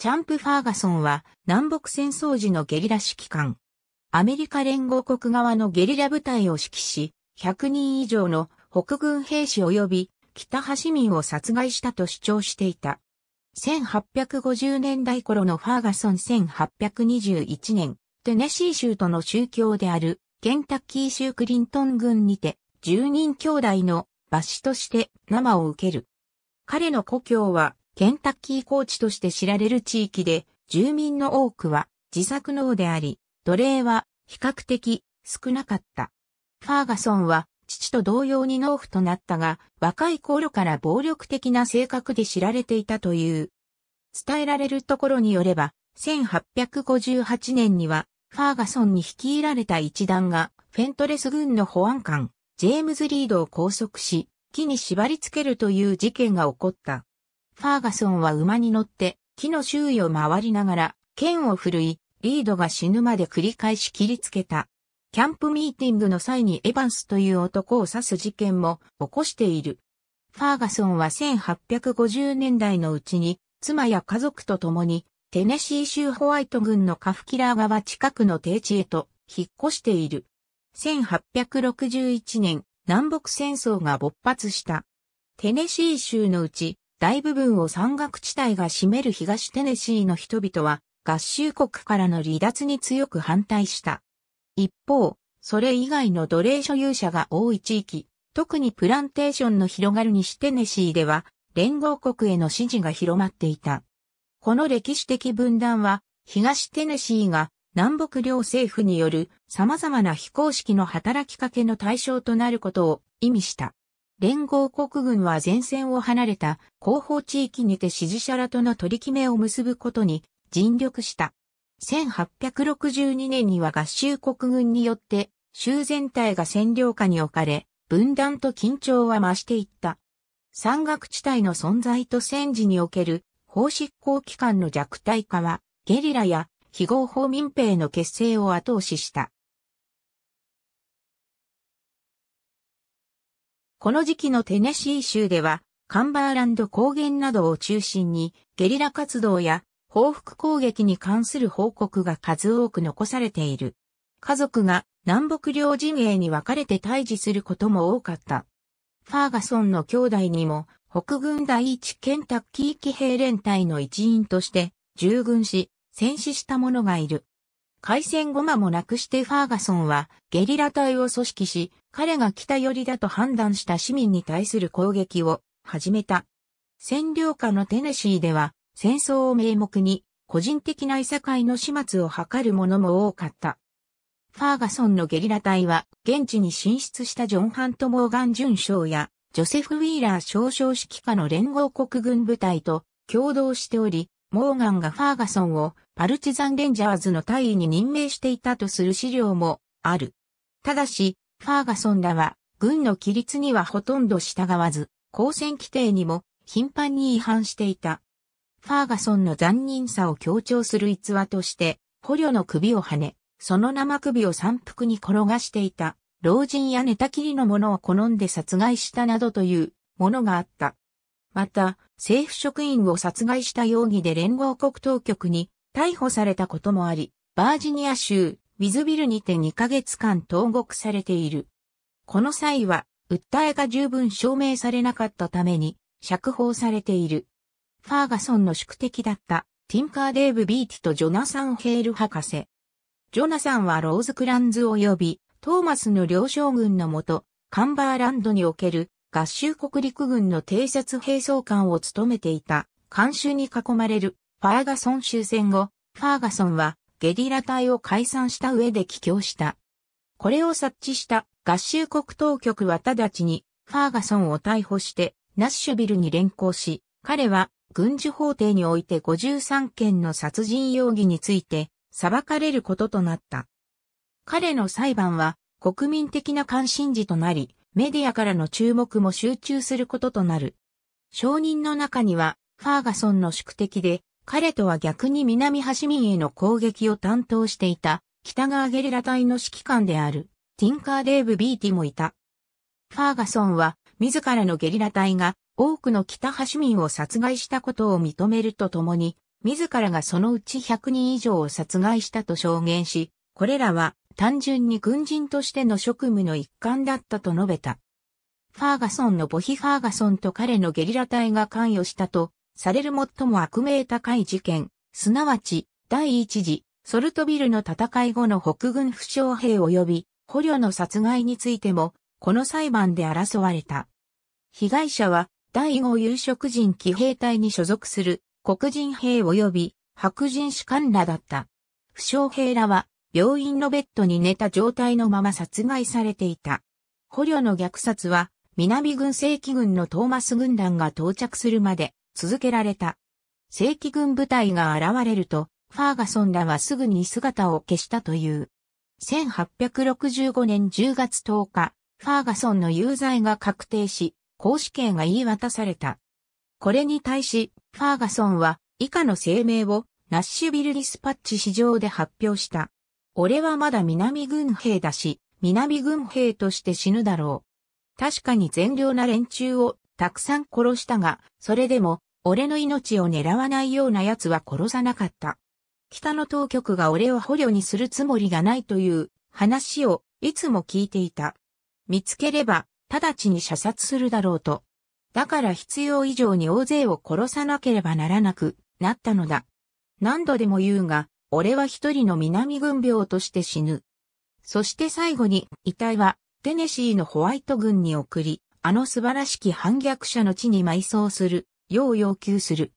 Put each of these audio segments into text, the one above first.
チャンプ・ファーガソンは南北戦争時のゲリラ指揮官。アメリカ連合国側のゲリラ部隊を指揮し、100人以上の北軍兵士及び北端民を殺害したと主張していた。1850年代頃のファーガソン1821年、テネシー州との宗教であるケンタッキー州クリントン軍にて、10人兄弟の罰子として生を受ける。彼の故郷はケンタッキー高地として知られる地域で、住民の多くは自作農であり、奴隷は比較的少なかった。ファーガソンは父と同様に農夫となったが、若い頃から暴力的な性格で知られていたという。伝えられるところによれば、1858年には、ファーガソンに率いられた一団が、フェントレス軍の保安官、ジェームズ・リードを拘束し、木に縛り付けるという事件が起こった。ファーガソンは馬に乗って木の周囲を回りながら剣を振るい、リードが死ぬまで繰り返し切りつけた。キャンプミーティングの際にエヴァンスという男を刺す事件も起こしている。ファーガソンは1850年代のうちに妻や家族と共にテネシー州ホワイト軍のカフキラー川近くの低地へと引っ越している。1861年南北戦争が勃発した。テネシー州のうち大部分を山岳地帯が占める東テネシーの人々は合衆国からの離脱に強く反対した。一方、それ以外の奴隷所有者が多い地域、特にプランテーションの広がる西テネシーでは、連合国への支持が広まっていた。この歴史的分断は、東テネシーが南北両政府による様々な非公式の働きかけの対象となることを意味した。連合国軍は前線を離れた後方地域にて支持者らとの取り決めを結ぶことに尽力した。1862年には合衆国軍によって州全体が占領下に置かれ、分断と緊張は増していった。山岳地帯の存在と戦時における法執行機関の弱体化は、ゲリラや非合法民兵の結成を後押しした。この時期のテネシー州では、カンバーランド高原などを中心に、ゲリラ活動や報復攻撃に関する報告が数多く残されている。家族が南北両陣営に分かれて退治することも多かった。ファーガソンの兄弟にも、北軍第一ケンタッキー騎兵連隊の一員として従軍し、戦死した者がいる。開戦後間もなくしてファーガソンはゲリラ隊を組織し、彼が北寄りだと判断した市民に対する攻撃を始めた。占領下のテネシーでは戦争を名目に個人的な異世界の始末を図る者も多かった。ファーガソンのゲリラ隊は現地に進出したジョン・ハント・モーガン巡将やジョセフ・ウィーラー少将指揮下の連合国軍部隊と共同しており、モーガンがファーガソンをパルチザンレンジャーズの大尉に任命していたとする資料もある。ただし、ファーガソンらは軍の規律にはほとんど従わず、交戦規定にも頻繁に違反していた。ファーガソンの残忍さを強調する逸話として、捕虜の首を跳ね、その生首を三腹に転がしていた、老人や寝たきりの者を好んで殺害したなどというものがあった。また、政府職員を殺害した容疑で連合国当局に逮捕されたこともあり、バージニア州ウィズビルにて2ヶ月間投獄されている。この際は、訴えが十分証明されなかったために、釈放されている。ファーガソンの宿敵だったティンカー・デーブ・ビーティとジョナサン・ヘール博士。ジョナサンはローズ・クランズ及びトーマスの両将軍のもと、カンバーランドにおける合衆国陸軍の偵察兵装官を務めていた、監修に囲まれるファーガソン終戦後、ファーガソンはゲリラ隊を解散した上で帰郷した。これを察知した合衆国当局は直ちにファーガソンを逮捕してナッシュビルに連行し、彼は軍事法廷において53件の殺人容疑について裁かれることとなった。彼の裁判は国民的な関心事となり、メディアからの注目も集中することとなる。証人の中には、ファーガソンの宿敵で、彼とは逆に南端民への攻撃を担当していた、北側ゲリラ隊の指揮官である、ティンカー・デーブ・ビーティもいた。ファーガソンは、自らのゲリラ隊が多くの北橋民を殺害したことを認めるとともに、自らがそのうち100人以上を殺害したと証言し、これらは単純に軍人としての職務の一環だったと述べた。ファーガソンのボヒ・ファーガソンと彼のゲリラ隊が関与したと、される最も悪名高い事件、すなわち、第一次、ソルトビルの戦い後の北軍負傷兵及び、捕虜の殺害についても、この裁判で争われた。被害者は、第五有色人騎兵隊に所属する黒人兵及び白人士官らだった。負傷兵らは病院のベッドに寝た状態のまま殺害されていた。捕虜の虐殺は、南軍正規軍のトーマス軍団が到着するまで続けられた。正規軍部隊が現れると、ファーガソンらはすぐに姿を消したという。1865年10月10日、ファーガソンの有罪が確定し、公死刑が言い渡された。これに対し、ファーガソンは以下の声明をナッシュビルディスパッチ市場で発表した。俺はまだ南軍兵だし、南軍兵として死ぬだろう。確かに善良な連中をたくさん殺したが、それでも、俺の命を狙わないような奴は殺さなかった。北の当局が俺を捕虜にするつもりがないという話をいつも聞いていた。見つければ、直ちに射殺するだろうと。だから必要以上に大勢を殺さなければならなくなったのだ。何度でも言うが、俺は一人の南軍病として死ぬ。そして最後に遺体はテネシーのホワイト軍に送り、あの素晴らしき反逆者の地に埋葬する、よう要求する。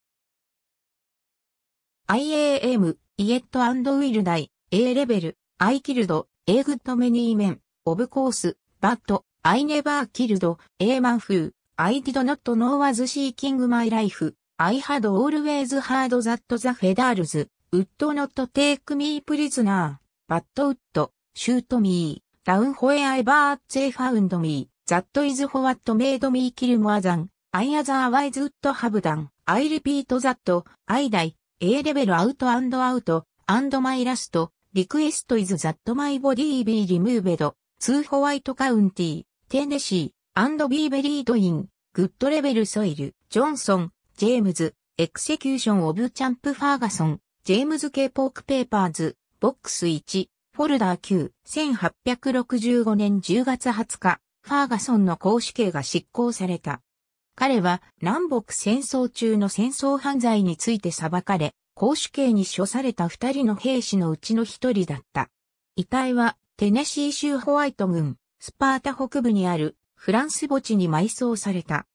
IAM、イエットアンドウィルダイ、A レベル、I killed, A good many men, of course, but, I never killed, A man who, I did not know was seeking my life, I had always heard that the federals, ウッドノットテイクミープリズナー、バットウッド、シュートミー、ダウンホエアエバーツェファウンドミー、ザットイズホワットメイドミーキルモアザン、アイアザーワイズウッドハブダン、アイリピートザット、アイダイ、A レベルアウトアンドアウト、アンドマイラスト、リクエストイズザットマイボディービーリムーベド、ツーホワイトカウンティー、テネシー、アンドビーベリードイン、グッドレベルソイル、ジョンソン、ジェームズ、エクセキューションオブチャンプファーガソン、ジェームズ・ケイ・ポーク・ペーパーズ、ボックス1、フォルダー9、1865年10月20日、ファーガソンの公主刑が執行された。彼は南北戦争中の戦争犯罪について裁かれ、公主刑に処された二人の兵士のうちの一人だった。遺体はテネシー州ホワイト郡、スパータ北部にあるフランス墓地に埋葬された。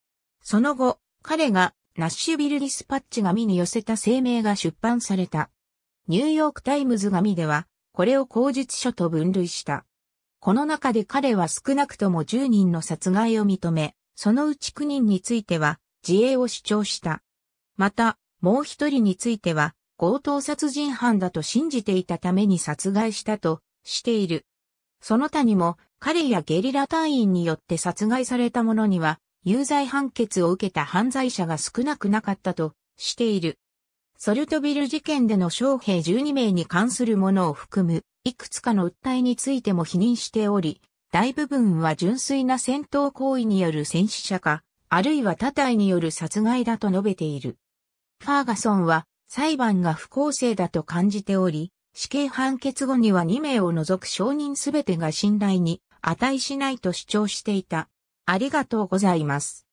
その後、彼がナッシュビルディスパッチ紙に寄せた声明が出版された。ニューヨークタイムズ紙では、これを口述書と分類した。この中で彼は少なくとも10人の殺害を認め、そのうち9人については自衛を主張した。また、もう一人については強盗殺人犯だと信じていたために殺害したとしている。その他にも彼やゲリラ隊員によって殺害された者には有罪判決を受けた犯罪者が少なくなかったとしている。ソルトビル事件での将兵12名に関するものを含む、いくつかの訴えについても否認しており、大部分は純粋な戦闘行為による戦死者か、あるいは他体による殺害だと述べている。ファーガソンは裁判が不公正だと感じており、死刑判決後には2名を除く証人すべてが信頼に値しないと主張していた。ありがとうございます。